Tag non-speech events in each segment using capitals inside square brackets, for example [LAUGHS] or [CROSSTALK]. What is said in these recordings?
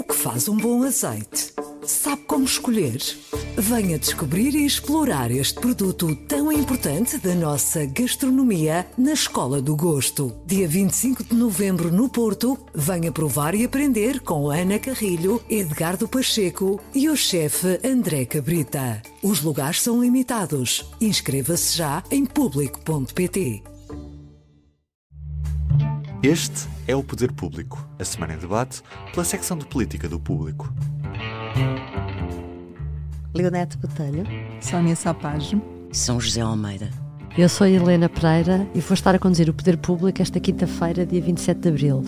O que faz um bom azeite? Sabe como escolher? Venha descobrir e explorar este produto tão importante da nossa gastronomia na Escola do Gosto. Dia 25 de novembro no Porto, venha provar e aprender com Ana Carrilho, Edgardo Pacheco e o chefe André Cabrita. Os lugares são limitados. Inscreva-se já em público.pt. Este é o Poder Público, a semana em debate pela secção de política do público. Leonete Botelho, Sónia Sapage, São José Almeida. Eu sou Helena Pereira e vou estar a conduzir o Poder Público esta quinta-feira, dia 27 de abril.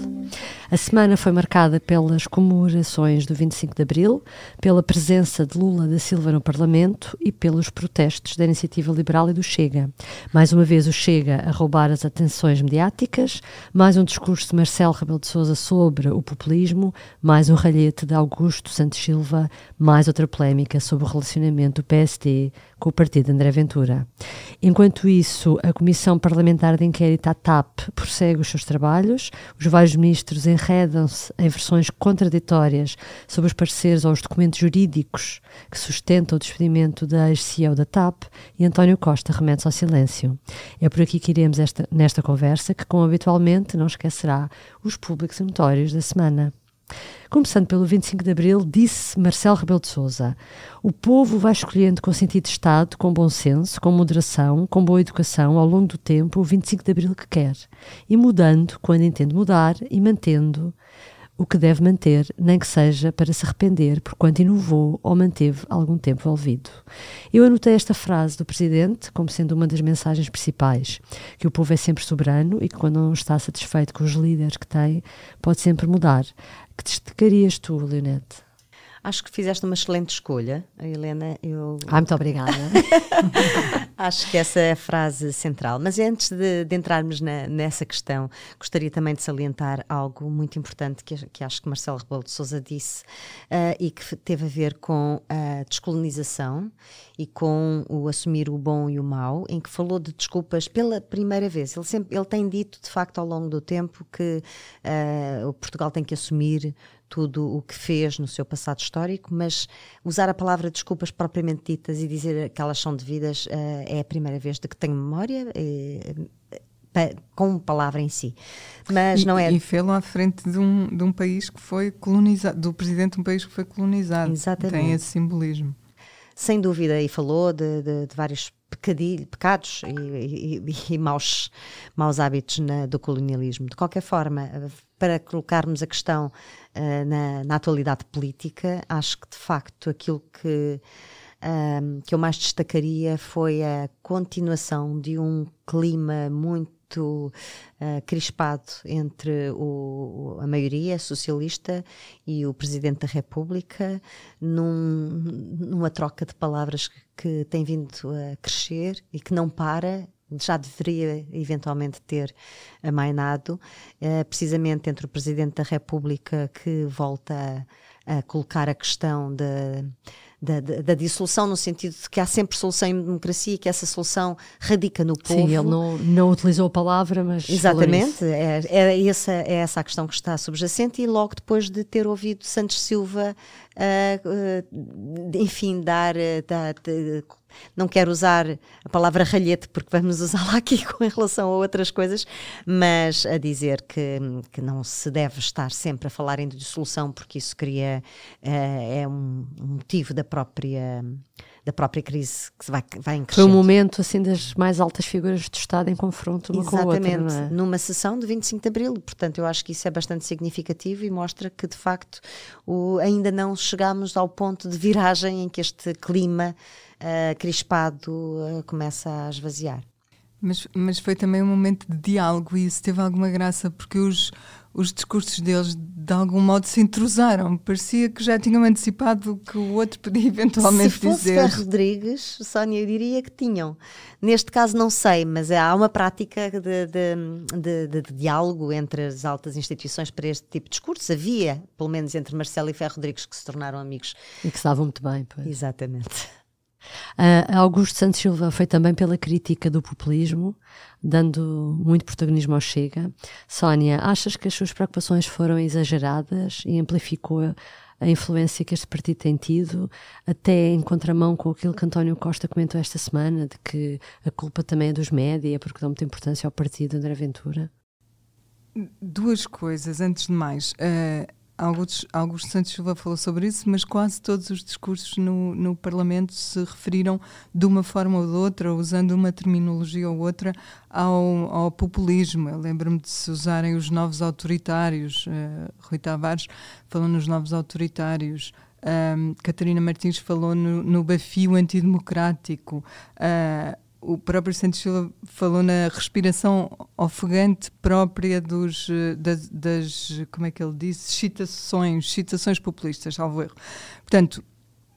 A semana foi marcada pelas comemorações do 25 de Abril, pela presença de Lula da Silva no Parlamento e pelos protestos da Iniciativa Liberal e do Chega. Mais uma vez o Chega a roubar as atenções mediáticas, mais um discurso de Marcelo Rebelo de Sousa sobre o populismo, mais um ralhete de Augusto Santos Silva, mais outra polémica sobre o relacionamento do PSD com o partido de André Ventura. Enquanto isso, a Comissão Parlamentar de Inquérito a TAP prossegue os seus trabalhos, os vários ministros ministros enredam-se em versões contraditórias sobre os pareceres os documentos jurídicos que sustentam o despedimento da ex-CEO da TAP e António Costa remete ao silêncio. É por aqui que iremos esta, nesta conversa, que, como habitualmente, não esquecerá os públicos notórios da semana. Começando pelo 25 de Abril, disse Marcelo Rebelo de Sousa: o povo vai escolhendo com sentido de Estado, com bom senso, com moderação, com boa educação, ao longo do tempo, o 25 de Abril que quer, e mudando quando entende mudar e mantendo o que deve manter, nem que seja para se arrepender por quanto inovou ou manteve algum tempo envolvido. Eu anotei esta frase do Presidente como sendo uma das mensagens principais: que o povo é sempre soberano e que, quando não está satisfeito com os líderes que tem, pode sempre mudar, que destacarias tu, Leonete? Acho que fizeste uma excelente escolha, Helena. Eu... Ah, muito obrigada. [LAUGHS] Acho que essa é a frase central. Mas antes de, de entrarmos na, nessa questão, gostaria também de salientar algo muito importante que, que acho que Marcelo Rebelo de Souza disse uh, e que teve a ver com a descolonização e com o assumir o bom e o mau, em que falou de desculpas pela primeira vez. Ele, sempre, ele tem dito, de facto, ao longo do tempo que uh, o Portugal tem que assumir tudo o que fez no seu passado histórico, mas usar a palavra desculpas propriamente ditas e dizer que elas são devidas uh, é a primeira vez de que tenho memória. Uh, com palavra em si. Mas e, não é. E fê-lo à frente de um, de um país que foi colonizado, do presidente de um país que foi colonizado. Exatamente. Tem esse simbolismo. Sem dúvida, e falou de, de, de vários pecadilho, pecados e, e, e maus, maus hábitos na, do colonialismo. De qualquer forma, para colocarmos a questão uh, na, na, atualidade política, acho que de facto aquilo que, ehm, que eu mais destacaria foi a continuação de um clima muito muito uh, crispado entre o, a maioria socialista e o Presidente da República, num, numa troca de palavras que, que tem vindo a crescer e que não para já deveria eventualmente ter amainado, eh, precisamente entre o Presidente da República que volta a, a colocar a questão de, da, da, da, dissolução, no sentido de que há sempre solução em democracia e que essa solução radica no povo. Sim, ele não, não utilizou a palavra, mas. Exatamente, é, é, essa, é essa a questão que está subjacente, e logo depois de ter ouvido Santos Silva, uh, uh, enfim, dar. dar, ah, dar não quero usar a palavra ralhete porque vamos usá-la aqui [LAUGHS] com, em relação a outras coisas, mas a dizer que, que não se deve estar sempre a falar em dissolução porque isso cria, eh, é, é um, motivo da própria da própria crise que vai, vai em Foi um momento assim das mais altas figuras do Estado em confronto uma Exatamente, com a outra. Exatamente, é? numa sessão de 25 de Abril. Portanto, eu acho que isso é bastante significativo e mostra que, de facto, o, ainda não chegámos ao ponto de viragem em que este clima uh, crispado uh, começa a esvaziar. Mas, mas foi também um momento de diálogo e isso teve alguma graça, porque os, os discursos deles de algum modo se intrusaram. Parecia que já tinham antecipado o que o outro podia [LAUGHS] eventualmente se fosse dizer. Se Rodrigues, Sónia, eu diria que tinham. Neste caso não sei, mas há uma prática de, de, de, de, de diálogo entre as altas instituições para este tipo de discursos. Havia, pelo menos entre Marcelo e Ferro Rodrigues, que se tornaram amigos. E que estavam muito bem, pois. Exatamente. Uh, Augusto Santos Silva foi também pela crítica do populismo, dando muito protagonismo ao Chega. Sónia, achas que as suas preocupações foram exageradas e amplificou a influência que este partido tem tido, até em contramão com aquilo que António Costa comentou esta semana, de que a culpa também é dos média, porque dão muita importância ao partido André Ventura? Duas coisas, antes de mais. Uh Augusto, Augusto Santos Silva falou sobre isso, mas quase todos os discursos no, no Parlamento se referiram de uma forma ou de outra, usando uma terminologia ou outra, ao, ao populismo. Eu lembro-me de se usarem os novos autoritários, uh, Rui Tavares falou nos novos autoritários. Um, eh, Catarina Martins falou no, no bafio antidemocrático. Uh, o próprio Santos Silva falou na respiração ofegante própria dos, eh, das, das como é que ele disse, citações, citações populistas, salvo erro. Portanto,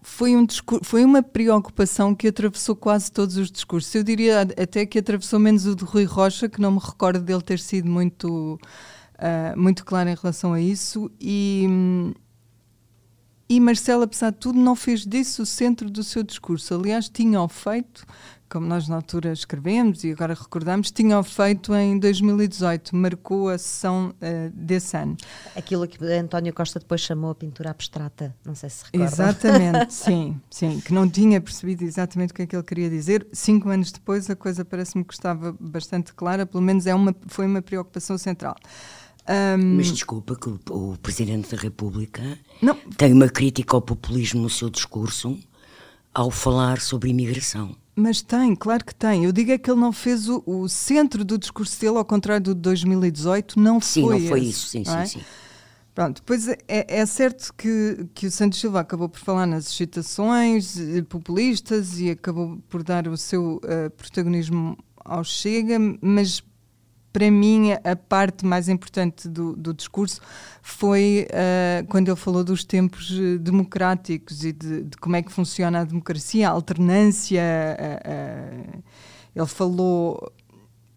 foi, um foi uma preocupação que atravessou quase todos os discursos. Eu diria até que atravessou menos o de Rui Rocha, que não me recordo dele ter sido muito, uh, muito claro em relação a isso. E, e Marcelo, apesar de tudo, não fez disso o centro do seu discurso. Aliás, tinha-o feito como nós na altura escrevemos e agora recordamos, tinham feito em 2018, marcou a sessão uh, desse ano. Aquilo que António Costa depois chamou a pintura abstrata, não sei se recorda. Exatamente, [LAUGHS] sim, sim, que não tinha percebido exatamente o que é que ele queria dizer. Cinco anos depois a coisa parece-me que estava bastante clara, pelo menos é uma, foi uma preocupação central. Um... Mas desculpa que o, o Presidente da República não. tem uma crítica ao populismo no seu discurso ao falar sobre imigração. Mas tem, claro que tem. Eu digo é que ele não fez o, o centro do discurso dele, ao contrário do de 2018, não sim, foi Sim, não foi esse, isso, sim, é? sim, sim. Pronto, depois é, é, é, certo que, que o Santos Silva acabou por falar nas excitações eh, populistas e acabou por dar o seu uh, protagonismo ao Chega, mas para mim, a parte mais importante do, do discurso foi uh, quando ele falou dos tempos eh, democráticos e de, de, como é que funciona a democracia, a alternância. Uh, uh, ele falou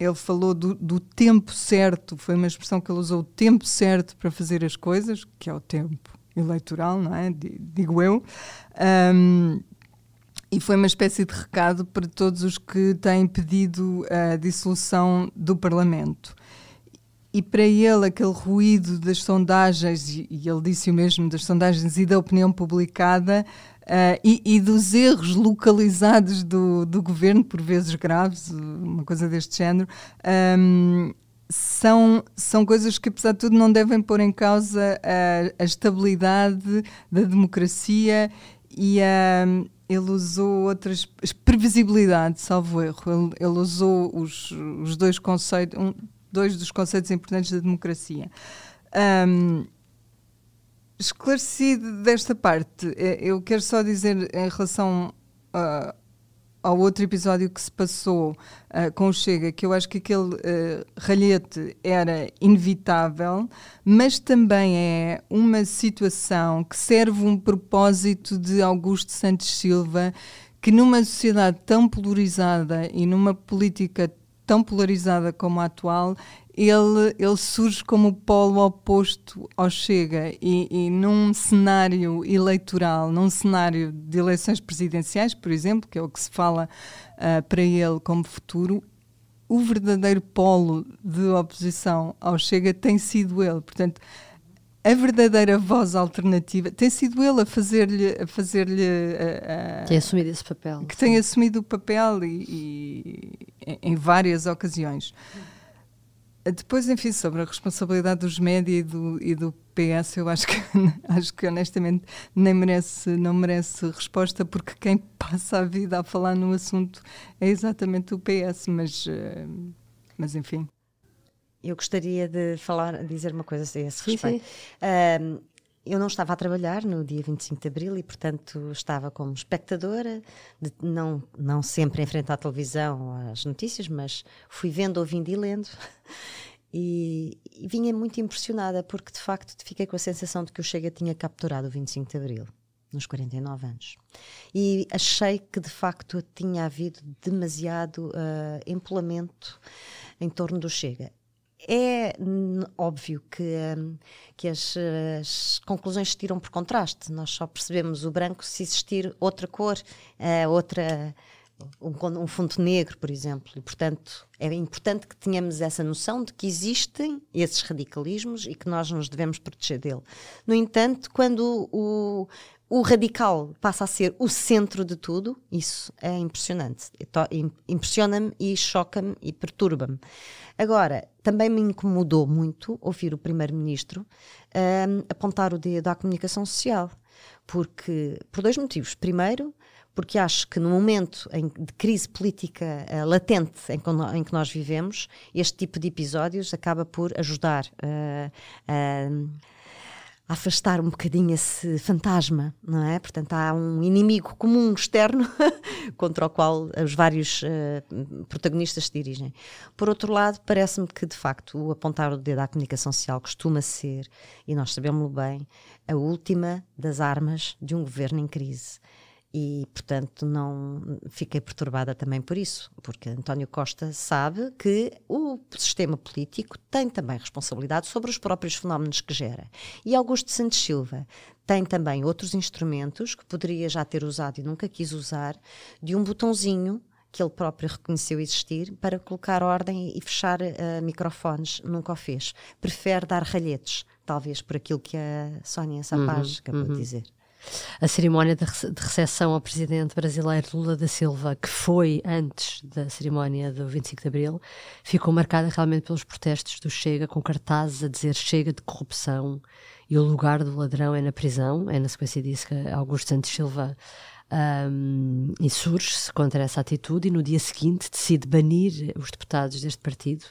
ele falou do, do, tempo certo, foi uma expressão que ele usou, o tempo certo para fazer as coisas, que é o tempo eleitoral, não é? Digo eu. Um, ehm, e foi uma espécie de recado para todos os que têm pedido a dissolução do Parlamento. E para ele, aquele ruído das sondagens, e ele disse o mesmo, das sondagens e da opinião publicada, uh, e, e, dos erros localizados do, do, governo, por vezes graves, uma coisa deste género, um, ehm, são, são coisas que, apesar de tudo, não devem pôr em causa a, a estabilidade da democracia e a ehm, ele usou outras previsibilidade, salvo erro. Ele, ele usou os, os dois conceitos, um, dois dos conceitos importantes da democracia. Um, esclarecido desta parte, eh, eu quero só dizer em relação uh, ao outro episódio que se passou uh, com o Chega, que eu acho que aquele uh, ralhete era inevitável, mas também é uma situação que serve um propósito de Augusto Santos Silva, que numa sociedade tão polarizada e numa política tão polarizada como a atual, ele, ele surge como o polo oposto ao Chega e, e, num cenário eleitoral, num cenário de eleições presidenciais, por exemplo, que é o que se fala uh, para ele como futuro, o verdadeiro polo de oposição ao Chega tem sido ele. Portanto, a verdadeira voz alternativa tem sido ele a fazer-lhe a fazer-lhe tem assumido esse papel que sim. tem assumido o papel e, e, em várias ocasiões. Uhum. Depois, enfim, sobre a responsabilidade dos médias e do, e do PS, eu acho que, [LAUGHS] acho que honestamente nem merece, não merece resposta, porque quem passa a vida a falar no assunto é exatamente o PS, mas, eh, mas enfim. Eu gostaria de falar, dizer uma coisa a esse respeito. Sim, sim. Um, eu não estava a trabalhar no dia 25 de abril e, portanto, estava como espectadora, de, não, não sempre em frente à televisão, às notícias, mas fui vendo, ouvindo e lendo. E, e, vinha muito impressionada porque, de facto, fiquei com a sensação de que o Chega tinha capturado o 25 de abril, nos 49 anos. E achei que, de facto, tinha havido demasiado uh, empolamento em torno do Chega. É óbvio que, hum, que as, as, conclusões se tiram por contraste. Nós só percebemos o branco se existir outra cor, eh, outra um, um fundo negro, por exemplo. E, portanto, é importante que tenhamos essa noção de que existem esses radicalismos e que nós nos devemos proteger dele. No entanto, quando o, o radical passa a ser o centro de tudo, isso é impressionante. Impressiona-me e choca-me e perturba-me. Agora, também me incomodou muito ouvir o primeiro-ministro um, apontar o dedo à comunicação social, porque por dois motivos. Primeiro, porque acho que no momento em, de crise política uh, latente em, em, que nós vivemos, este tipo de episódios acaba por ajudar. Uh, uh, afastar um bocadinho esse fantasma, não é? Portanto, há um inimigo comum externo [LAUGHS] contra o qual os vários uh, protagonistas se dirigem. Por outro lado, parece-me que, de facto, o apontar o dedo à comunicação social costuma ser, e nós sabemos bem, a última das armas de um governo em crise e portanto não fiquei perturbada também por isso, porque António Costa sabe que o sistema político tem também responsabilidade sobre os próprios fenómenos que gera. E Augusto Santos Silva tem também outros instrumentos que poderia já ter usado e nunca quis usar, de um botãozinho que ele próprio reconheceu existir para colocar ordem e fechar uh, microfones, nunca o fez. Prefere dar ralhetes, talvez por aquilo que a Sónia Sapaz uhum, acabou uhum. de dizer a cerimónia de, recepção ao presidente brasileiro Lula da Silva, que foi antes da cerimónia do 25 de Abril, ficou marcada realmente pelos protestos do Chega, com cartazes a dizer Chega de corrupção e o lugar do ladrão é na prisão. É na sequência disso que Augusto Santos Silva um, insurge-se contra essa atitude e no dia seguinte decide banir os deputados deste partido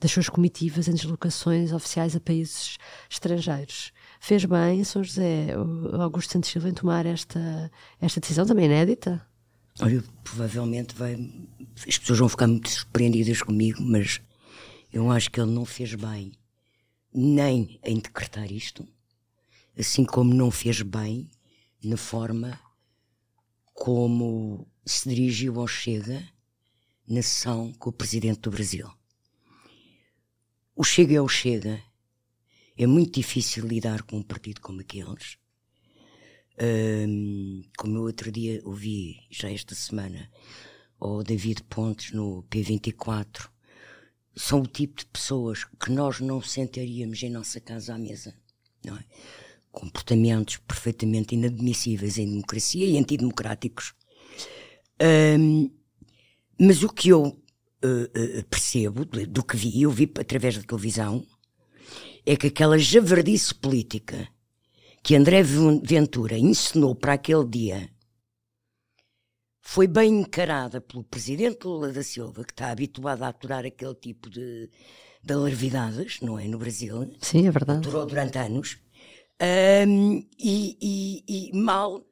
das suas comitivas em deslocações oficiais a países estrangeiros. Fez bem, São José Augusto Santos Silva, em tomar esta, esta decisão também inédita? Olha, provavelmente vai. As pessoas vão ficar muito surpreendidas comigo, mas eu acho que ele não fez bem nem em decretar isto, assim como não fez bem na forma como se dirigiu ao Chega na sessão com o Presidente do Brasil. O Chega é o Chega é muito difícil lidar com um partido como aqueles. Um, como eu outro dia ouvi, já esta semana, o David Pontes no P24, são o tipo de pessoas que nós não sentaríamos em nossa casa à mesa. Não é? Comportamentos perfeitamente inadmissíveis em democracia e antidemocráticos. Um, mas o que eu uh, uh, percebo, do, que vi, eu vi através da televisão, é que aquela javardice política que André Ventura ensinou para aquele dia foi bem encarada pelo presidente Lula da Silva, que está habituado a aturar aquele tipo de, de larvidades, não é? No Brasil. Sim, é verdade. Durou durante anos. Um, e, e, e mal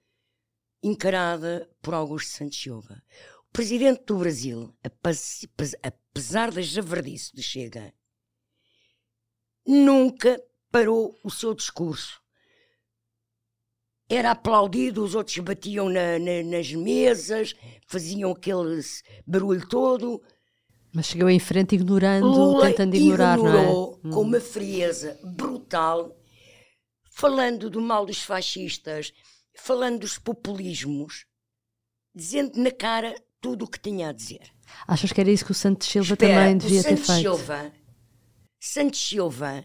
encarada por Augusto Santos Silva. O presidente do Brasil, apesar da javardice de Chega, nunca parou o seu discurso. Era aplaudido, os outros batiam na, na, nas mesas, faziam aquele barulho todo. Mas chegou em frente ignorando, Lula tentando ignorar, ignorou não é? Hum. com uma frieza brutal, falando do mal dos fascistas, falando dos populismos, dizendo na cara tudo o que tinha a dizer. Achas que era isso que o Santos Silva Espera, também devia ter feito? O Silva Santos Silva,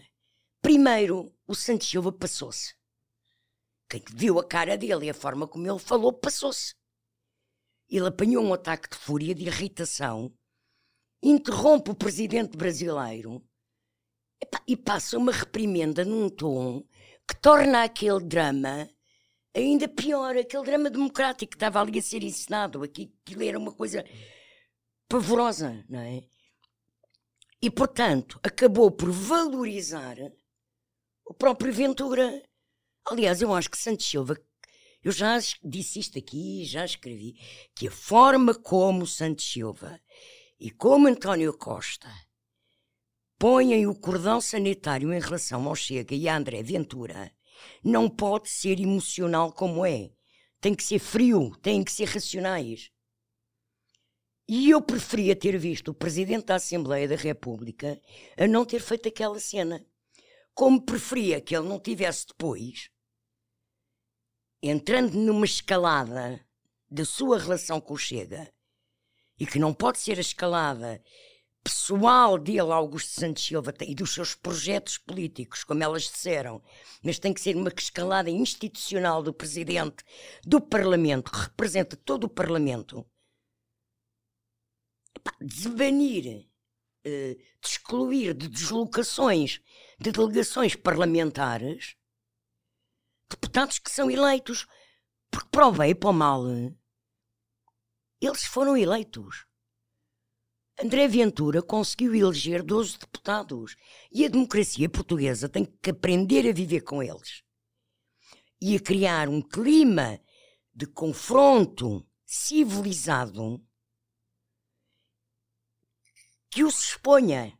primeiro o Santos Silva passou-se. Quem viu a cara dele e a forma como ele falou, passou-se. Ele apanhou um ataque de fúria, de irritação, interrompe o presidente brasileiro e passa uma reprimenda num tom que torna aquele drama ainda pior, aquele drama democrático que estava ali a ser ensinado, aquilo era uma coisa pavorosa, não é? E, portanto, acabou por valorizar o próprio Ventura. Aliás, eu acho que Santos Silva, eu já disse isto aqui, já escrevi, que a forma como Santos Silva e como António Costa põem o cordão sanitário em relação ao Chega e a André Ventura não pode ser emocional como é. Tem que ser frio, tem que ser racionais. E eu preferia ter visto o Presidente da Assembleia da República a não ter feito aquela cena. Como preferia que ele não tivesse depois, entrando numa escalada da sua relação com o Chega, e que não pode ser a escalada pessoal dele, Augusto Santos Silva, e dos seus projetos políticos, como elas disseram, mas tem que ser uma escalada institucional do Presidente do Parlamento, que representa todo o Parlamento pá, de banir, eh, de excluir de deslocações de delegações parlamentares deputados que são eleitos. Porque para o bem e para o mal, eles foram eleitos. André Ventura conseguiu eleger 12 deputados e a democracia portuguesa tem que aprender a viver com eles e a criar um clima de confronto civilizado que os exponha.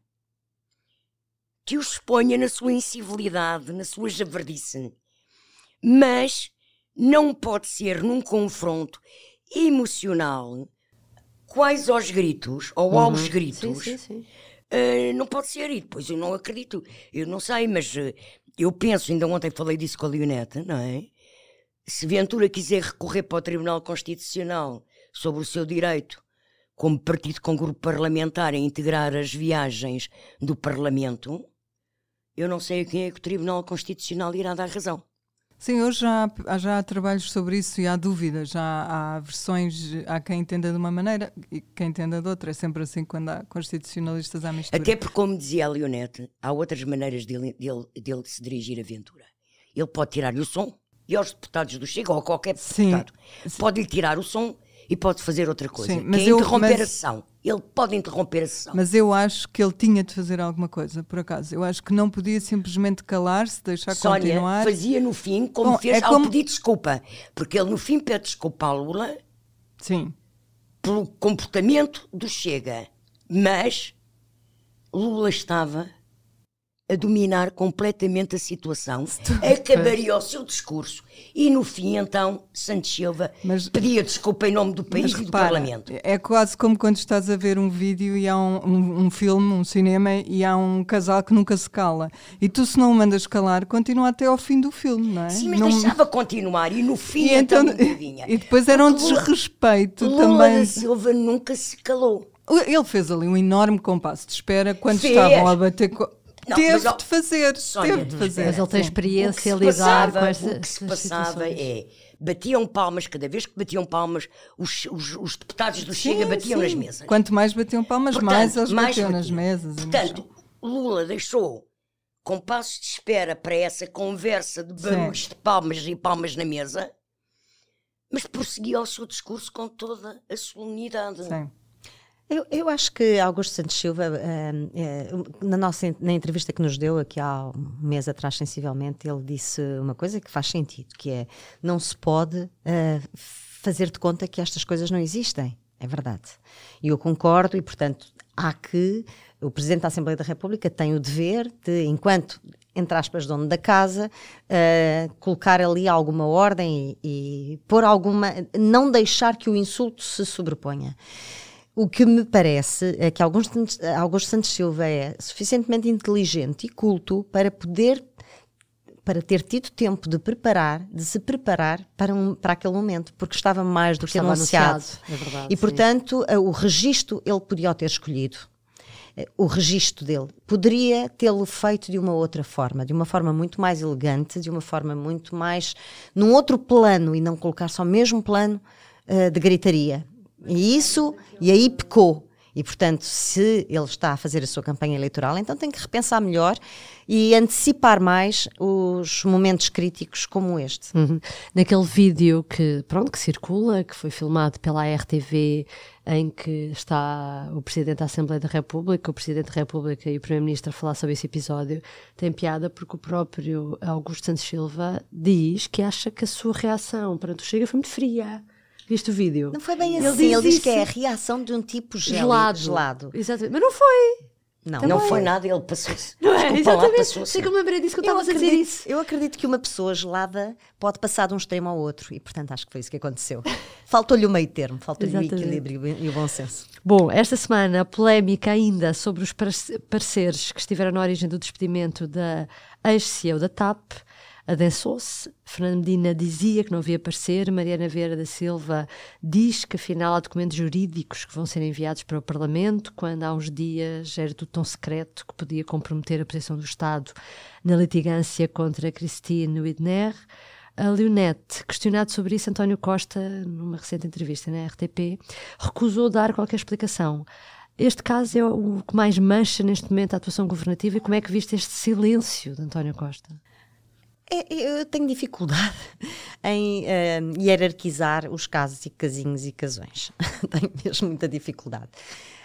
Que os exponha na sua incivilidade, na sua javardice. Mas não pode ser num confronto emocional, quais aos gritos, ou uhum. aos gritos. Sim, sim, sim. Uh, eh, não pode ser, e depois eu não acredito, eu não sei, mas uh, eu penso, ainda ontem falei disso com a Leoneta, não é? Se Ventura quiser recorrer para o Tribunal Constitucional sobre o seu direito como partido com grupo parlamentar, a integrar as viagens do Parlamento, eu não sei a quem é que o Tribunal Constitucional irá dar razão. Sim, hoje já, já há trabalhos sobre isso e há dúvidas, já há, há versões, há quem entenda de uma maneira e quem entenda de outra. É sempre assim quando há constitucionalistas à mistura. Até porque, como dizia a Leonete, há outras maneiras dele, dele, dele se dirigir à Ventura. Ele pode tirar-lhe o som, e aos deputados do Chico ou a qualquer deputado, pode-lhe tirar o som e pode fazer outra coisa, Sim, é mas é eu, interromper mas, a sessão. Ele pode interromper a sessão. Mas eu acho que ele tinha de fazer alguma coisa, por acaso. Eu acho que não podia simplesmente calar-se, deixar Sónia continuar. fazia no fim como Bom, fez é como... ao pedir desculpa, porque ele no fim pede desculpa à Lula Sim. pelo comportamento do Chega, mas Lula estava a dominar completamente a situação, é acabaria o seu discurso e no fim então Santos Silva mas, pedia desculpa em nome do país e do Parlamento. É quase como quando estás a ver um vídeo e há um, um, um, filme, um cinema e há um casal que nunca se cala e tu se não o mandas calar continua até ao fim do filme, não é? Sim, mas não... deixava continuar e no fim e então, então E depois era um desrespeito Lula, também. Lula Silva nunca se calou. Ele fez ali um enorme compasso de espera quando fez. estavam a bater... com... Não, teve de fazer, Sónia, teve de fazer. Mas ele tem experiência a lidar com essa O que se passava é, batiam palmas, cada vez que batiam palmas, os, os, os deputados do Chega batiam sim. nas mesas. Quanto mais batiam palmas, Portanto, mais eles mais batiam, batiam nas mesas. É Portanto, Lula deixou com passos de espera para essa conversa de barulhos de palmas e palmas na mesa, mas prosseguia o seu discurso com toda a solenidade. Sim. Eu, eu, acho que Augusto Santos Silva, ehm, eh, na, nossa, na entrevista que nos deu aqui há um mês atrás, sensivelmente, ele disse uma coisa que faz sentido, que é não se pode eh, fazer de conta que estas coisas não existem. É verdade. E eu concordo, e portanto há que o Presidente da Assembleia da República tem o dever de, enquanto entre aspas, dono da casa, uh, colocar ali alguma ordem e, e pôr alguma. não deixar que o insulto se sobreponha. O que me parece é que Augusto, Augusto Santos Silva é suficientemente inteligente e culto para poder para ter tido tempo de preparar, de se preparar para, um, para aquele momento, porque estava mais do que anunciado. anunciado. É verdade, e, sim. portanto, o registro ele podia ter escolhido eh, o registro dele. Poderia tê-lo feito de uma outra forma, de uma forma muito mais elegante, de uma forma muito mais. num outro plano e não colocar só o mesmo plano uh, de gritaria. Isso, e aí pecou. E, portanto, se ele está a fazer a sua campanha eleitoral, então tem que repensar melhor e antecipar mais os momentos críticos como este. Uhum. Naquele vídeo que, pronto, que circula, que foi filmado pela RTV, em que está o Presidente da Assembleia da República, o Presidente da República e o Primeiro-Ministro a falar sobre esse episódio, tem piada porque o próprio Augusto Santos Silva diz que acha que a sua reação perante o Chega foi muito fria Viste o vídeo? Não foi bem ele assim. Diz ele diz, que é a reação de um tipo gelado. gelado. gelado. Exatamente. Mas não foi. Não, Também. não foi é. nada, ele passou-se. [LAUGHS] Não é? Desculpa, Exatamente. Sei que eu me lembrei disso que eu, estava acredito, a dizer isso. Eu acredito que uma pessoa gelada pode passar de um extremo ao outro e, portanto, acho que foi isso que aconteceu. [LAUGHS] Faltou-lhe o meio termo, faltou-lhe o equilíbrio e o bom senso. Bom, esta semana a polémica ainda sobre os pareceres que estiveram na origem do despedimento da ex-CEO da TAP adençou-se. Fernando Medina dizia que não havia parecer. Mariana Vieira da Silva diz que afinal há documentos jurídicos que vão ser enviados para o Parlamento, quando há uns dias era tudo tão secreto que podia comprometer a posição do Estado na litigância contra Cristine Widner. A Leonete, questionado sobre isso, António Costa, numa recente entrevista na RTP, recusou dar qualquer explicação. Este caso é o que mais mancha neste momento a atuação governativa e como é que viste este silêncio de António Costa? É, eu tenho dificuldade [LAUGHS] em uh, hierarquizar os casos e casinhos e casões. [LAUGHS] tenho mesmo muita dificuldade.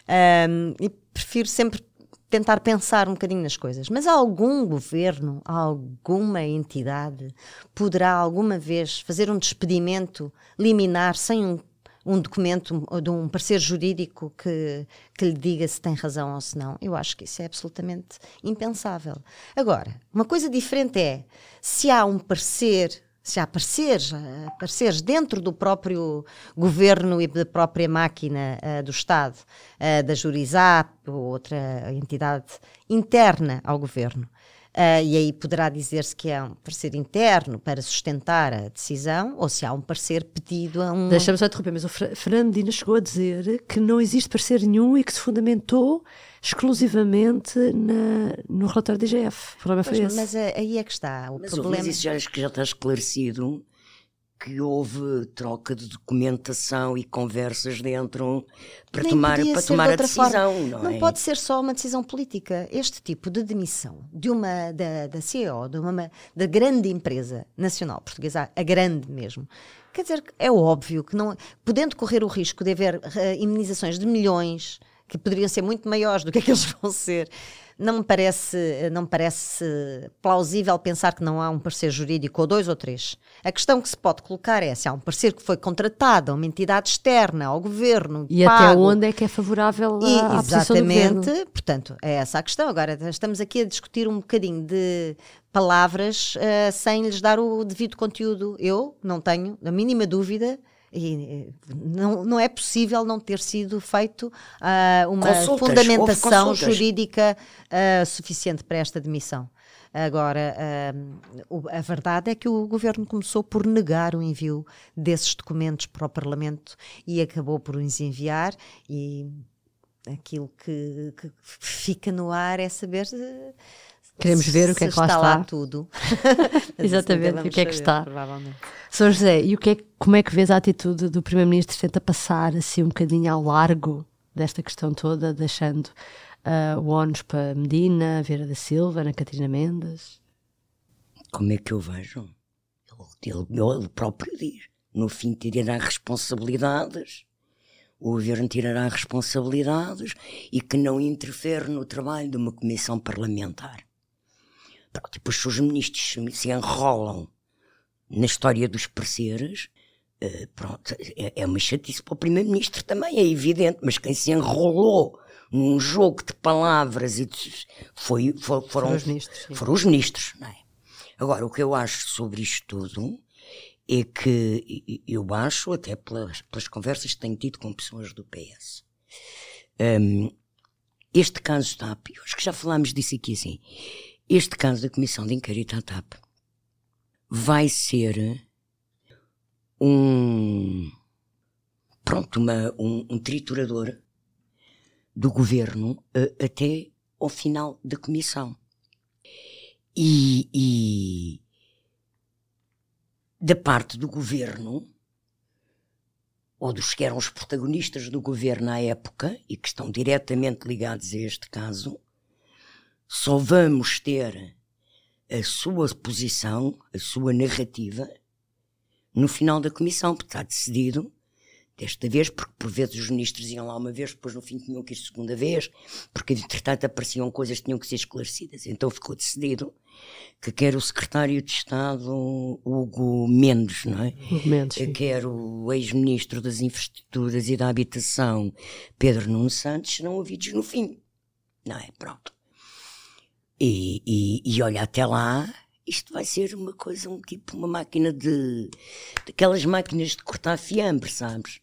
Um, ehm, e prefiro sempre tentar pensar um bocadinho nas coisas. Mas algum governo, alguma entidade poderá alguma vez fazer um despedimento liminar sem um um documento, de um parecer jurídico que, que lhe diga se tem razão ou se não. Eu acho que isso é absolutamente impensável. Agora, uma coisa diferente é se há um parecer se há pareceres, eh, pareceres dentro do próprio governo e da própria máquina uh, do Estado, uh, da Jurisap, outra entidade interna ao governo, Uh, e aí poderá dizer-se que é um parecer interno para sustentar a decisão ou se há um parecer pedido a um. Deixamos só interromper, mas o Fernando chegou a dizer que não existe parecer nenhum e que se fundamentou exclusivamente na, no relatório da IGF. O problema pois, foi esse. Mas aí é que está. O mas problema. Mas isso já que já está esclarecido que houve troca de documentação e conversas dentro para Nem tomar, para tomar a decisão. Forma. Não, não é? pode ser só uma decisão política. Este tipo de demissão de uma, da, da CEO, de uma, da grande empresa nacional portuguesa, a grande mesmo, quer dizer, é óbvio que não, podendo correr o risco de haver uh, imunizações de milhões que poderiam ser muito maiores do que aqueles [LAUGHS] que eles vão ser. Não me parece, não me parece plausível pensar que não há um parecer jurídico ou dois ou três. A questão que se pode colocar é se há um parecer que foi contratado a uma entidade externa, ao governo, e pago, até onde é que é favorável e, à, Exatamente, portanto, é essa a questão. Agora estamos aqui a discutir um bocadinho de palavras uh, sem lhes dar o devido conteúdo. Eu não tenho a mínima dúvida e eh, não, não é possível não ter sido feito uh, uma consultas, fundamentação jurídica uh, suficiente para esta demissão. Agora, uh, a verdade é que o governo começou por negar o envio desses documentos para o Parlamento e acabou por os enviar e aquilo que, que fica no ar é saber eh, Queremos ver o que é que lá está. Está lá tudo. [LAUGHS] Exatamente, o que é que está. São José, e o que é, como é que vês a atitude do Primeiro-Ministro tenta passar assim um bocadinho ao largo desta questão toda, deixando uh, o ONU para Medina, Vera da Silva, Ana Catarina Mendes? Como é que eu vejo? Ele, ele, ele próprio diz: no fim tirará responsabilidades o governo tirará responsabilidades e que não interfere no trabalho de uma comissão parlamentar. Tipo, os seus ministros se enrolam na história dos parceiros. Uh, eh, pronto, é, é uma chatice para o primeiro-ministro também, é evidente, mas quem se enrolou num jogo de palavras e de, foi, foram, foram os ministros. Foram os ministros não é? Agora, o que eu acho sobre isto tudo é que eu acho, até pelas, pelas conversas que tenho tido com pessoas do PS, um, ehm, este caso está pior acho que já falámos disso aqui assim este caso da Comissão de Inquérito à TAP vai ser um. Pronto, uma, um, um triturador do governo eh, até ao final da comissão. E, e, da parte do governo, ou dos que eram os protagonistas do governo à época e que estão diretamente ligados a este caso, só vamos ter a sua posição, a sua narrativa, no final da comissão, porque está decidido desta vez, porque por vezes os ministros iam lá uma vez, depois no fim tinham que ir segunda vez, porque entretanto apareciam coisas que tinham que ser esclarecidas. Então ficou decidido que quer o secretário de Estado Hugo Mendes, não é? Hugo Mendes. Sim. Quer o ex-ministro das Infraestruturas e da Habitação Pedro Nuno Santos serão ouvidos no fim. Não é? Pronto. E, e, e olha, até lá, isto vai ser uma coisa, um tipo, uma máquina de. daquelas máquinas de cortar fiambre, sabes?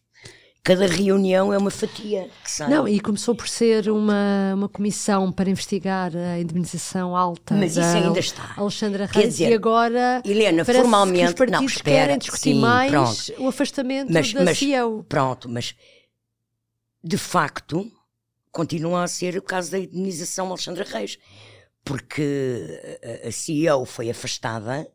Cada reunião é uma fatia que sai. Não, e começou por ser uma, uma comissão para investigar a indemnização alta. Mas isso ainda está. Alexandra Reis. Quer dizer, e agora. Helena, formalmente. Que os não, espera. Querem discutir sim, mais pronto. o afastamento mas, da mas, CEO. Pronto, mas. De facto, continua a ser o caso da indemnização Alexandra Reis porque a CEO foi afastada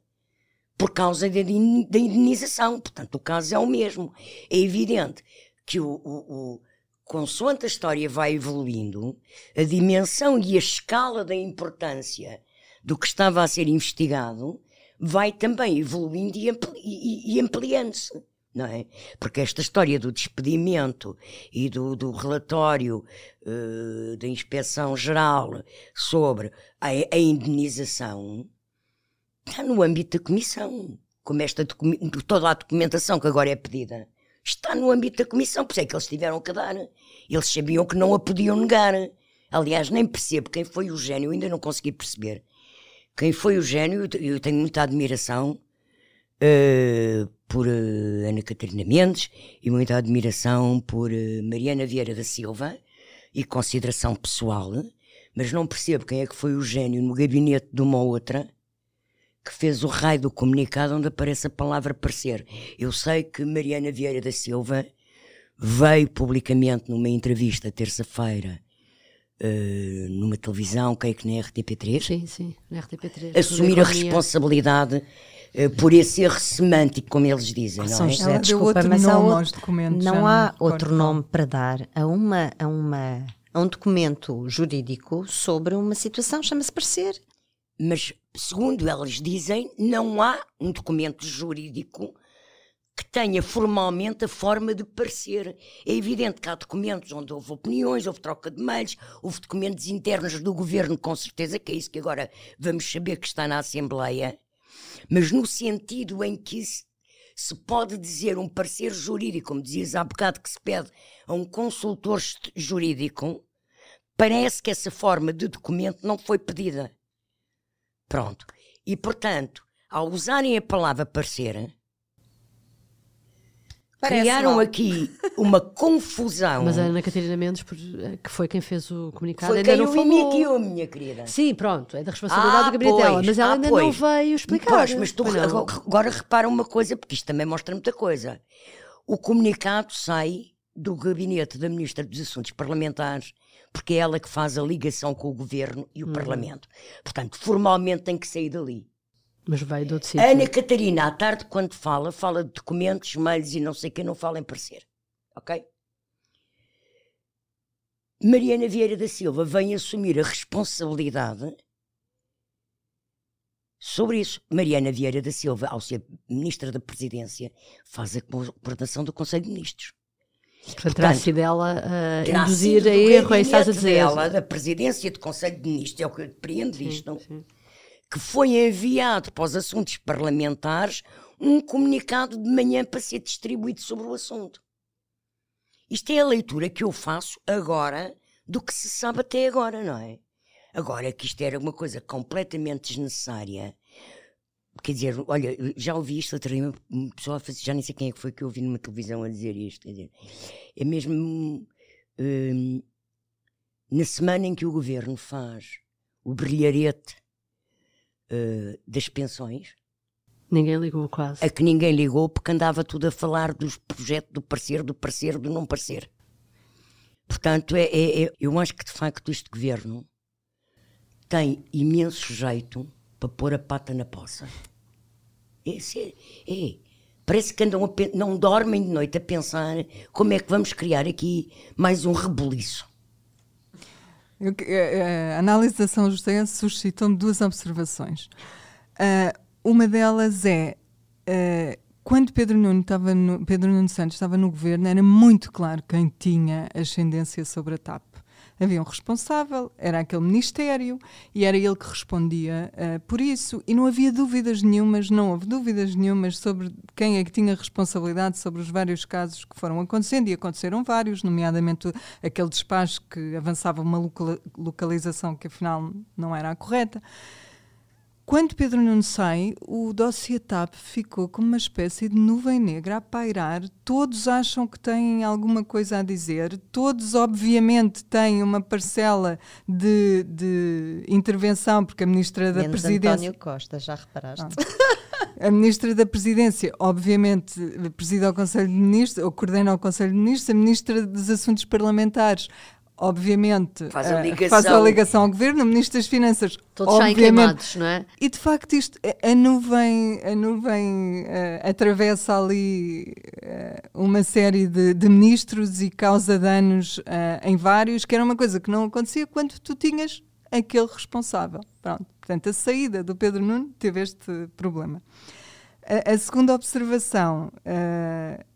por causa da indenização. Portanto, o caso é o mesmo. É evidente que o, o, o consoante a história vai evoluindo, a dimensão e a escala da importância do que estava a ser investigado vai também evoluindo e, ampli e, e ampliando-se não é? Porque esta história do despedimento e do, do relatório uh, da Inspeção Geral sobre a, a, indenização está no âmbito da Comissão. Como esta toda a documentação que agora é pedida está no âmbito da Comissão, por isso é que eles tiveram que dar. Eles sabiam que não a podiam negar. Aliás, nem percebo quem foi o gênio, ainda não consegui perceber. Quem foi o gênio, eu tenho muita admiração. Uh, por uh, Ana Catarina Mendes e muita admiração por uh, Mariana Vieira da Silva e consideração pessoal, mas não percebo quem é que foi o gênio no gabinete de uma ou outra que fez o raio do comunicado onde aparece a palavra parecer. Eu sei que Mariana Vieira da Silva veio publicamente numa entrevista terça-feira uh, numa televisão, creio que na RTP3, sim, sim, na RTP3 assumir a responsabilidade eh, por esse erro semântico, como eles dizem. Ah, não José, é? desculpa, mas há outro, não há outro nome para dar a uma, a uma a um documento jurídico sobre uma situação, chama-se parecer. Mas, segundo eles dizem, não há um documento jurídico que tenha formalmente a forma de parecer. É evidente que há documentos onde houve opiniões, houve troca de mails, houve documentos internos do governo, com certeza que é isso que agora vamos saber que está na Assembleia mas no sentido em que se, pode dizer um parecer jurídico, como dizias há bocado que se pede a um consultor jurídico, parece que essa forma de documento não foi pedida. Pronto. E, portanto, ao usarem a palavra parecer, Parece criaram mal. aqui uma confusão. Mas a Ana Catarina Mendes, eh, que foi quem fez o comunicado, foi ainda quem não falou. Foi minha querida. Sim, pronto, é da responsabilidade ah, do gabinete dela, mas ela ah, ainda pois. não veio explicar. Pois, mas tu agora repara uma coisa, porque isto também mostra muita coisa. O comunicado sai do gabinete da Ministra dos Assuntos Parlamentares, porque é ela que faz a ligação com o Governo e o hum. Parlamento. Portanto, formalmente tem que sair dali. Mas de outro sítio. Ana Catarina, à tarde, quando fala, fala de documentos, mails e não sei quem, não fala em parecer. Ok? Mariana Vieira da Silva vem assumir a responsabilidade sobre isso. Mariana Vieira da Silva, ao ser Ministra da Presidência, faz a coordenação do Conselho de Ministros. Portanto, terá sido ela uh, eh, induzir a erro, é isso estás a dizer? Dela, da Presidência do Conselho de Ministros, é o que eu depreendo disto. Sim, sim que foi enviado para os assuntos parlamentares um comunicado de manhã para ser distribuído sobre o assunto. Isto é a leitura que eu faço agora do que se sabe até agora, não é? Agora que isto era uma coisa completamente desnecessária. Quer dizer, olha, já ouvi isto outra uma pessoa já nem sei quem é que foi que eu ouvi numa televisão a dizer isto. Quer dizer, é mesmo hum, na semana em que o governo faz o brilharete eh, das pensões. Ninguém ligou quase. A que ninguém ligou porque andava tudo a falar dos projetos do parecer, do parecer, do não parecer. Portanto, é, é, é, eu acho que de facto este governo tem imenso jeito para pôr a pata na poça. é, é, é Parece que andam a, não dormem de noite a pensar como é que vamos criar aqui mais um rebuliço a, eh, eh, a análise da São José suscitou-me duas observações. Uh, uma delas é uh, quando Pedro Nuno, estava no, Pedro Nuno Santos estava no governo, era muito claro quem tinha ascendência sobre a TAP havia um responsável, era aquele ministério e era ele que respondia uh, por isso. E não havia dúvidas nenhumas, não houve dúvidas nenhumas sobre quem é que tinha responsabilidade sobre os vários casos que foram acontecendo e aconteceram vários, nomeadamente aquele despacho que avançava uma localização que afinal não era a correta. Quando Pedro Nuno sai, o dossiê TAP ficou como uma espécie de nuvem negra a pairar. Todos acham que têm alguma coisa a dizer, todos, obviamente, têm uma parcela de, de intervenção, porque a Ministra da Menos Presidência. António Costa, já reparaste. Ah. A Ministra da Presidência, obviamente, preside ao Conselho de Ministros, ou coordena o Conselho de Ministros, a Ministra dos Assuntos Parlamentares, obviamente, faz a, eh, ligação. faz a ligação ao governo, o Ministro das Finanças, Todos obviamente. não é? E de facto isto, eh, a nuvem, a nuvem uh, atravessa ali uh, uma série de, de, ministros e causa danos uh, em vários, que era uma coisa que não acontecia quando tu tinhas aquele responsável. Pronto. Portanto, a saída do Pedro Nuno teve este problema. A, a segunda observação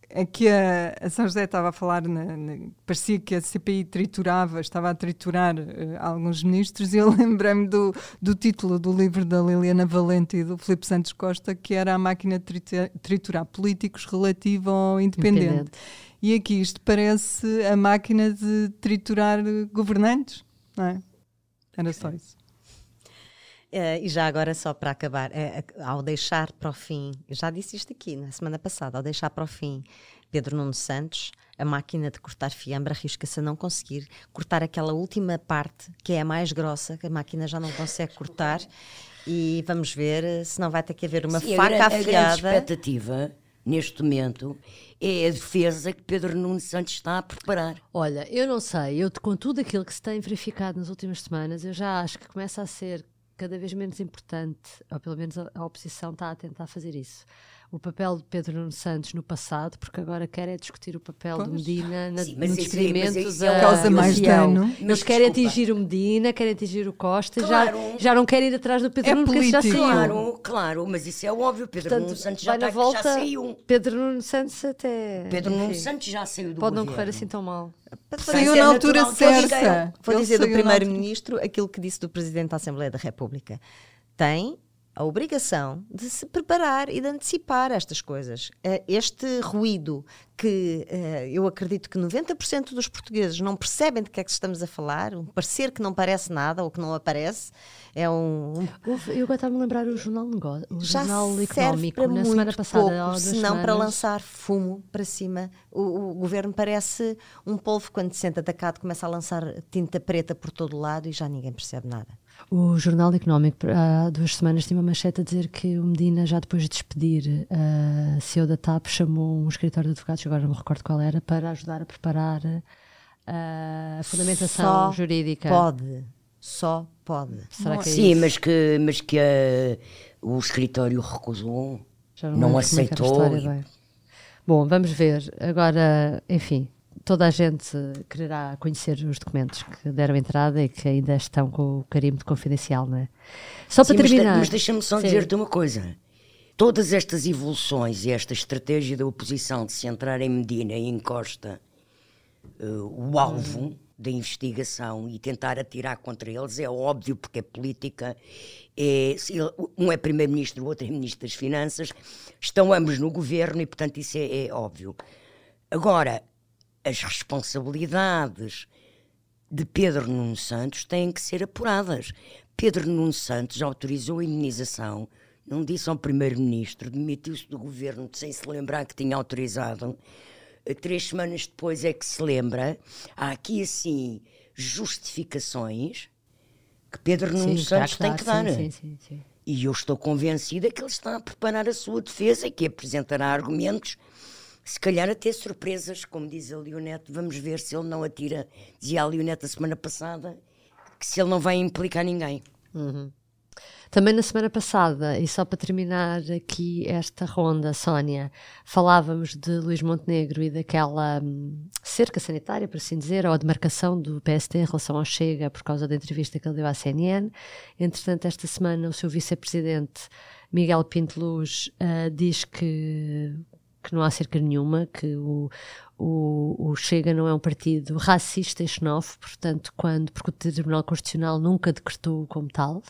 é que a, a, São José estava a falar, na, na, parecia que a CPI triturava, estava a triturar uh, alguns ministros, e eu [LAUGHS] lembrei-me do, do, título do livro da Liliana Valente e do Filipe Santos Costa, que era A Máquina de Triturar Políticos relativo ao independente. independente. E aqui isto parece a máquina de triturar governantes, não é? Era só é. isso. Uh, e já agora, só para acabar, uh, ao deixar para o fim, eu já disse isto aqui na semana passada, ao deixar para o fim Pedro Nuno Santos, a máquina de cortar fiambre arrisca-se a não conseguir cortar aquela última parte que é a mais grossa, que a máquina já não consegue cortar. E vamos ver se não vai ter que haver uma Sim, faca a afiada. A grande expectativa neste momento é a defesa que Pedro Nuno Santos está a preparar. Olha, eu não sei, eu com tudo aquilo que se tem verificado nas últimas semanas, eu já acho que começa a ser cada vez menos importante, ou pelo menos a, oposição está a tentar fazer isso o papel de Pedro Nuno Santos no passado, porque agora quer é discutir o papel pois. de Medina na, Sim, nos experimentos Ela é, é, causa mais dano. mas, querem atingir o Medina, querem atingir o Costa, claro, já, já não querem ir atrás do Pedro é Nuno, político. porque já saiu. Claro, claro, mas isso é óbvio, Pedro Portanto, Nuno Santos já, está, volta, já saiu. Pedro Nuno Santos até... Pedro Nuno Santos já saiu do Pode governo. não correr assim tão mal. Saiu na altura certa. Vou dizer do Primeiro-Ministro aquilo que disse do Presidente da Assembleia da República. Tem a obrigação de se preparar e de antecipar estas coisas. Eh, este ruído que eh, eu acredito que 90% dos portugueses não percebem de que é que estamos a falar, um parecer que não parece nada ou que não aparece, é um... Eu gostava estava a lembrar o Jornal, o jornal Económico, na semana passada. Pouco, senão para lançar fumo para cima. O, o, governo parece um polvo quando se sente atacado, começa a lançar tinta preta por todo lado e já ninguém percebe nada. O Jornal Económico, há duas semanas, tinha uma manchete a dizer que o Medina, já depois de despedir eh, a CEO da TAP, chamou um escritório de advogados, agora não me recordo qual era, para ajudar a preparar eh, a fundamentação só jurídica. Pode, só pode. Será que é Sim, isso? mas que, mas que uh, o escritório recusou, já não, não é aceitou. Bom, vamos ver. Agora, enfim, toda a gente quererá conhecer os documentos que deram entrada e que ainda estão com o carimbo de confidencial, não é? Só Sim, para terminar. Mas, deixa-me só dizer-te uma coisa. Todas estas evoluções e esta estratégia da oposição de se entrar em Medina e em Costa uh, o alvo uhum. da investigação e tentar atirar contra eles é óbvio, porque é política. É, um é primeiro-ministro, o outro é ministro das Finanças. Estão ambos no governo e, portanto, isso é, é óbvio. Agora, as responsabilidades de Pedro Nuno Santos têm que ser apuradas. Pedro Nuno Santos autorizou a imunização, não disse ao primeiro-ministro, demitiu-se do governo sem se lembrar que tinha autorizado. Eh, três semanas depois é que se lembra. Há aqui, assim, justificações que Pedro Nuno Santos tem que dar. Sim, sim, sim, E eu estou convencida que ele está a preparar a sua defesa e que apresentará argumentos se calhar até surpresas, como diz a Leonete, vamos ver se ele não atira, dizia a Leonete a semana passada, que se ele não vai implicar ninguém. Uhum. Também na semana passada, e só para terminar aqui esta ronda, Sónia, falávamos de Luís Montenegro e daquela hum, cerca sanitária, por assim dizer, ou a demarcação do PST em relação ao Chega, por causa da entrevista que ele deu à CNN. Entretanto, esta semana, o seu vice-presidente Miguel Pinto Luz uh, diz que que não há cerca nenhuma, que o, o, o, Chega não é um partido racista e xenófobo, portanto, quando, porque o Tribunal Constitucional nunca decretou como tal,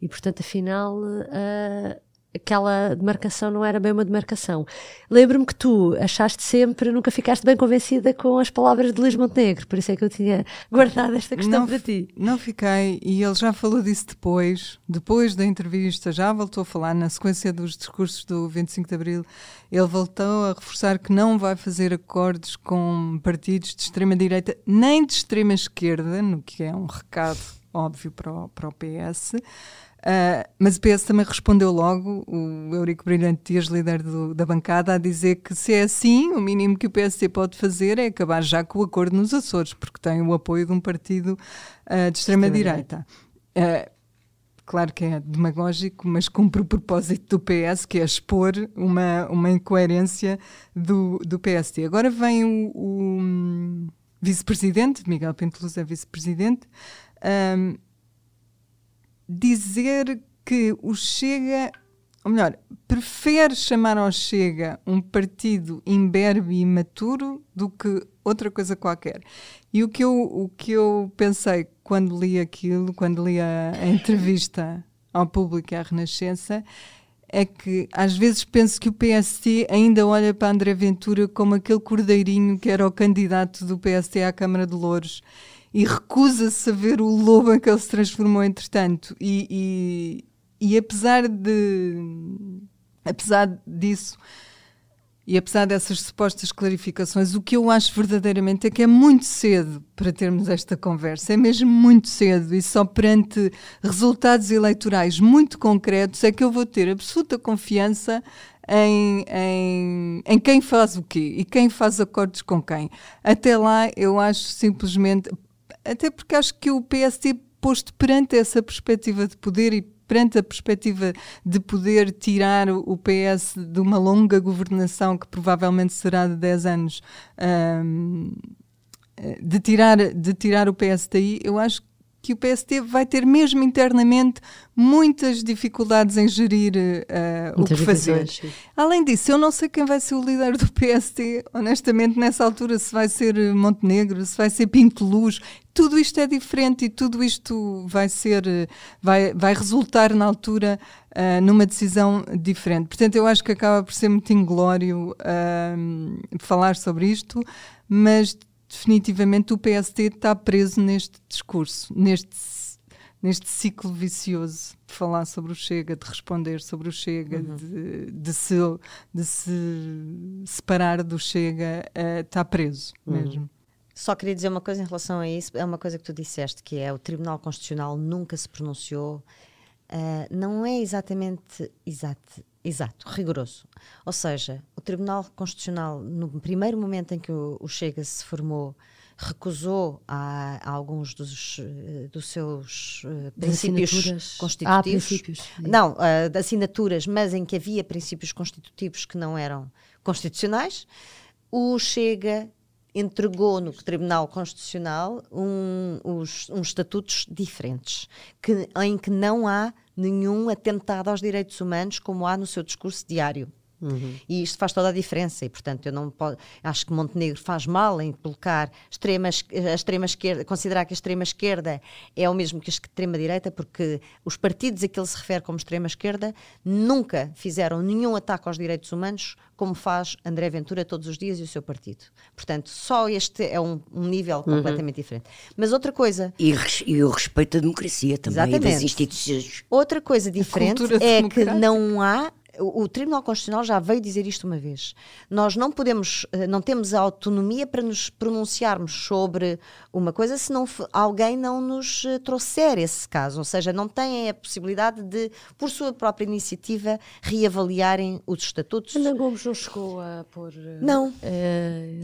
e portanto, afinal, uh, aquela demarcação não era bem uma demarcação. Lembro-me que tu achaste sempre, nunca ficaste bem convencida com as palavras de Luís Montenegro, por isso é que eu tinha guardado esta questão não, para ti. Não fiquei, e ele já falou disso depois, depois da entrevista, já voltou a falar na sequência dos discursos do 25 de Abril, ele voltou a reforçar que não vai fazer acordos com partidos de extrema-direita nem de extrema-esquerda, no que é um recado óbvio para o, para o PS, Uh, mas o PS também respondeu logo, o Eurico Brilhante Dias, líder do, da bancada, a dizer que se é assim, o mínimo que o PSD pode fazer é acabar já com o acordo nos Açores, porque tem o apoio de um partido uh, de extrema-direita. Uh, claro que é demagógico, mas cumpre o propósito do PS, que é expor uma, uma incoerência do, do PST. Agora vem o, o hum, vice-presidente, Miguel Pinteluz é vice-presidente, hum, dizer que o Chega, ou melhor, prefere chamar ao Chega um partido imberbe e imaturo do que outra coisa qualquer. E o que eu, o que eu pensei quando li aquilo, quando li a, a entrevista ao público à Renascença, é que às vezes penso que o PST ainda olha para André Ventura como aquele cordeirinho que era o candidato do PST à Câmara de Louros e recusa-se a ver o lobo em que ele se transformou entretanto. E, e, e apesar de. Apesar disso. E apesar dessas supostas clarificações, o que eu acho verdadeiramente é que é muito cedo para termos esta conversa. É mesmo muito cedo e só perante resultados eleitorais muito concretos é que eu vou ter absoluta confiança em, em, em quem faz o quê e quem faz acordos com quem. Até lá, eu acho simplesmente até porque acho que o PSD, posto perante essa perspectiva de poder e perante a perspectiva de poder tirar o PS de uma longa governação que provavelmente será de 10 anos, um, eh, de, tirar, de tirar o PS daí, eu acho que o PST vai ter mesmo internamente muitas dificuldades em gerir uh, o que fazer. Além disso, eu não sei quem vai ser o líder do PST, honestamente, nessa altura, se vai ser eh, Montenegro, se vai ser Pinto Luz, tudo isto é diferente e tudo isto vai ser, eh, vai, vai resultar na altura uh, numa decisão diferente. Portanto, eu acho que acaba por ser muito inglório uh, falar sobre isto, mas definitivamente o PST está preso neste discurso, neste, neste ciclo vicioso de falar sobre o Chega, de responder sobre o Chega, uhum. de, de, se, de se separar do Chega, uh, está preso uhum. mesmo. Só queria dizer uma coisa em relação a isso, é uma coisa que tu disseste, que é o Tribunal Constitucional nunca se pronunciou. Uh, não é exatamente exato, Exato, rigoroso. Ou seja, o Tribunal Constitucional, no primeiro momento em que o, Chega se formou, recusou a, a alguns dos, eh, dos seus eh, princípios ah, constitutivos. Ah, princípios. Não, uh, assinaturas, mas em que havia princípios constitutivos que não eram constitucionais. O Chega entregou no Tribunal Constitucional um, os, uns estatutos diferentes, que, em que não há nenhum atentado aos direitos humanos como há no seu discurso diário. Uhum. E isto faz toda a diferença e, portanto, eu não posso, acho que Montenegro faz mal em colocar extremas, a extrema esquerda, considerar que a extrema esquerda é o mesmo que a extrema direita, porque os partidos a que ele se refere como extrema esquerda nunca fizeram nenhum ataque aos direitos humanos como faz André Ventura todos os dias e o seu partido. Portanto, só este é um, um nível uhum. completamente uhum. diferente. Mas outra coisa. E, e o respeito à democracia também Exatamente. e das instituições. Outra coisa diferente é que não há o, o Tribunal Constitucional já veio dizer isto uma vez. Nós não podemos, eh, não temos a autonomia para nos pronunciarmos sobre uma coisa se não alguém não nos eh, trouxer esse caso, ou seja, não têm a possibilidade de, por sua própria iniciativa, reavaliarem os estatutos. Ana Gomes não chegou a pôr. Eh, não.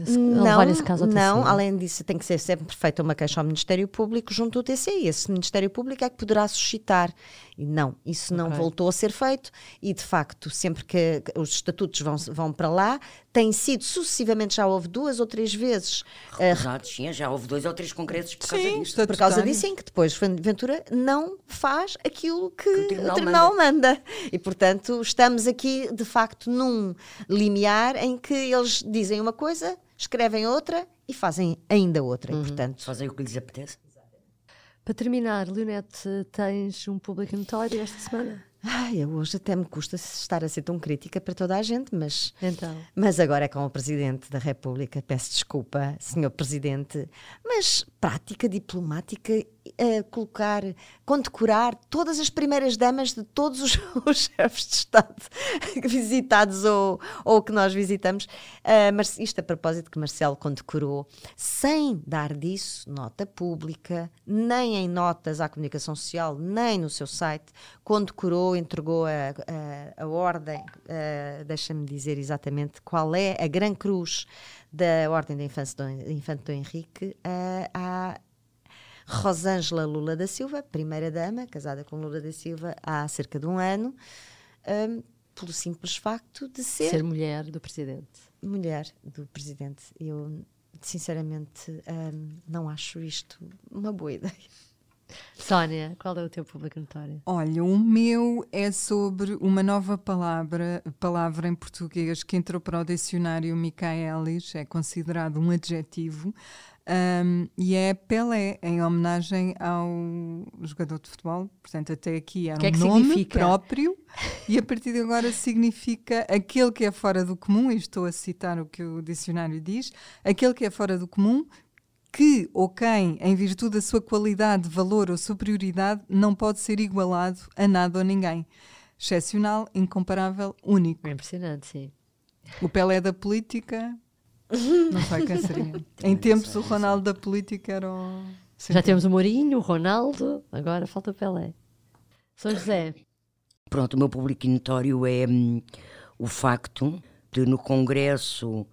esse, não, esse caso não. Além disso, tem que ser sempre feita uma queixa ao Ministério Público junto ao TCI. Esse Ministério Público é que poderá suscitar e não, isso não voltou a ser feito e, de facto, sempre que os estatutos vão, vão para lá, tem sido sucessivamente, já houve duas ou três vezes... Eh, Recusados, uh, sim, já houve dois ou três congressos por sim, causa disso. Por causa disso, sim que depois Ventura não faz aquilo que, que o Tribunal, o tribunal manda. manda. E, portanto, estamos aqui, de facto, num limiar em que eles dizem uma coisa, escrevem outra e fazem ainda outra. Uhum. E, portanto, fazem o que lhes apetece. Para terminar, Leonete, tens um público notório esta semana? Ai, hoje até me custa estar a ser tão crítica para toda a gente, mas então. mas agora é com o Presidente da República. Peço desculpa, Senhor Presidente, mas prática diplomática uh, colocar, condecorar todas as primeiras damas de todos os, [LAUGHS] os chefes de Estado visitados ou, ou que nós visitamos. Uh, eh, mas isto a propósito que Marcelo condecorou, sem dar disso nota pública, nem em notas à comunicação social, nem no seu site, condecorou, entregou a, a, a ordem, uh, deixa-me dizer exatamente qual é a Gran Cruz da Ordem da Infância do, Infante do Henrique uh, à Rosângela Lula da Silva, primeira-dama, casada com Lula da Silva há cerca de um ano, um, pelo simples facto de ser. Ser mulher do presidente. Mulher do presidente. Eu, sinceramente, um, não acho isto uma boa ideia. Sónia, qual é o teu público notório? Olha, o meu é sobre uma nova palavra, palavra em português que entrou para o dicionário Michaelis, é considerado um adjetivo, um, e é Pelé, em homenagem ao jogador de futebol. Portanto, até aqui era que é que um nome significa? próprio e a partir de agora significa aquele que é fora do comum, e estou a citar o que o dicionário diz, aquele que é fora do comum, que ou quem, em virtude da sua qualidade, valor ou superioridade, não pode ser igualado a nada ou ninguém. Excepcional, incomparável, único. É impressionante, sim. O Pelé da política, [LAUGHS] Não sai canceriano. em tempos o Ronaldo da política era o... Sim, Já temos o Mourinho, o Ronaldo, agora falta o Pelé. São José. Pronto, o meu público notório é hum, o facto de no congresso uh,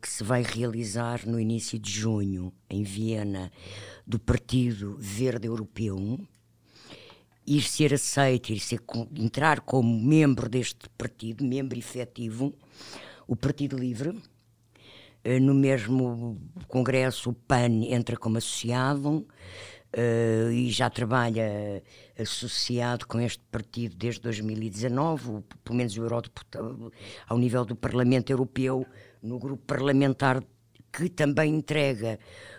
que se vai realizar no início de junho em Viena do Partido Verde Europeu ir ser aceito, ir ser, entrar como membro deste partido, membro efetivo, o Partido Livre eh, no mesmo congresso o PAN entra como associado uh, e já trabalha associado com este partido desde 2019, pelo menos o eurodeputado, ao nível do Parlamento Europeu, no grupo parlamentar que também entrega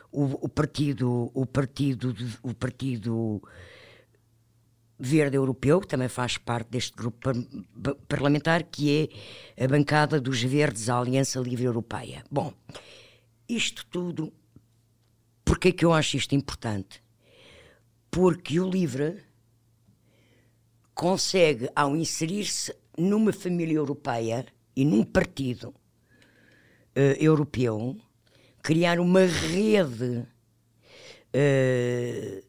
o, o partido, o partido, o partido Verde Europeu, que também faz parte deste grupo par parlamentar, que é a bancada dos Verdes, à Aliança Livre Europeia. Bom, isto tudo, porque é que eu acho isto importante? Porque o Livre consegue, ao inserir-se numa família europeia e num partido uh, europeu, criar uma rede uh,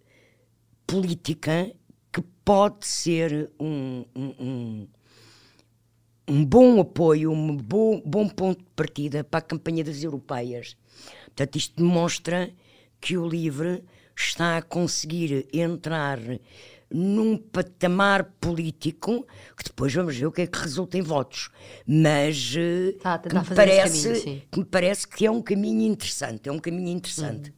política pode ser um, um, um, bom apoio, um bom, bom ponto de partida para a campanha das europeias. Portanto, isto demonstra que o LIVRE está a conseguir entrar num patamar político que depois vamos ver o que é que resulta em votos. Mas eh, tá, que, me parece, caminho, que me parece que é um caminho interessante, é um caminho interessante. Hum.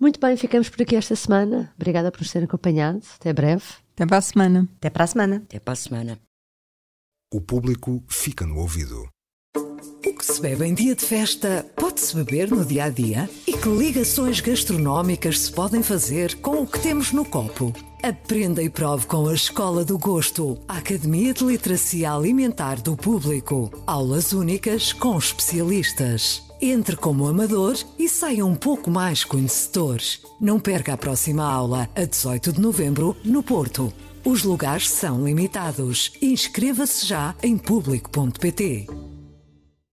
Muito bem, ficamos por aqui esta semana. Obrigada por nos terem acompanhado. Até breve. Até para a semana. Até para a semana. Até para a semana. O público fica no ouvido. O que se bebe em dia de festa pode-se beber no dia a dia? E que ligações gastronómicas se podem fazer com o que temos no copo? Aprenda e prove com a Escola do Gosto, a Academia de Literacia Alimentar do Público. Aulas únicas com especialistas. Entre como amador e saia um pouco mais conhecedor. Não perca a próxima aula, a 18 de novembro, no Porto. Os lugares são limitados. Inscreva-se já em público.pt.